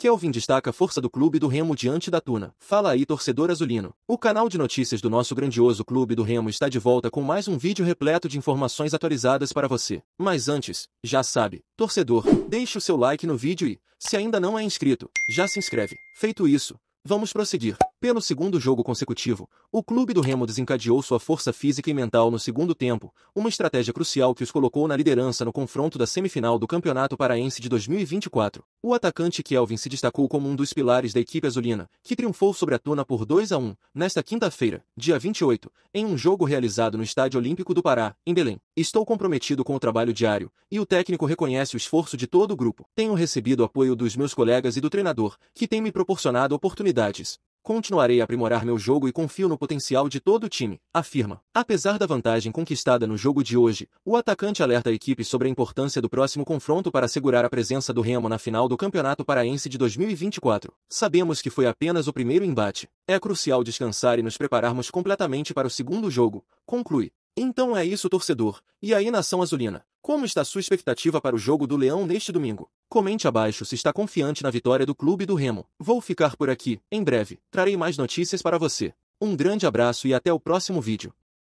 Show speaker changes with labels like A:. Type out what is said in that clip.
A: Kelvin destaca a força do clube do Remo diante da Tuna. Fala aí, torcedor azulino. O canal de notícias do nosso grandioso clube do Remo está de volta com mais um vídeo repleto de informações atualizadas para você. Mas antes, já sabe, torcedor, deixe o seu like no vídeo e, se ainda não é inscrito, já se inscreve. Feito isso, vamos prosseguir. Pelo segundo jogo consecutivo, o clube do Remo desencadeou sua força física e mental no segundo tempo, uma estratégia crucial que os colocou na liderança no confronto da semifinal do Campeonato Paraense de 2024. O atacante Kelvin se destacou como um dos pilares da equipe azulina, que triunfou sobre a Tuna por 2 a 1, nesta quinta-feira, dia 28, em um jogo realizado no Estádio Olímpico do Pará, em Belém. Estou comprometido com o trabalho diário, e o técnico reconhece o esforço de todo o grupo. Tenho recebido apoio dos meus colegas e do treinador, que tem me proporcionado oportunidades. Continuarei a aprimorar meu jogo e confio no potencial de todo o time, afirma. Apesar da vantagem conquistada no jogo de hoje, o atacante alerta a equipe sobre a importância do próximo confronto para assegurar a presença do Remo na final do Campeonato Paraense de 2024. Sabemos que foi apenas o primeiro embate. É crucial descansar e nos prepararmos completamente para o segundo jogo, conclui. Então é isso, torcedor, e aí nação azulina. Como está sua expectativa para o jogo do Leão neste domingo? Comente abaixo se está confiante na vitória do clube do Remo. Vou ficar por aqui, em breve, trarei mais notícias para você. Um grande abraço e até o próximo vídeo.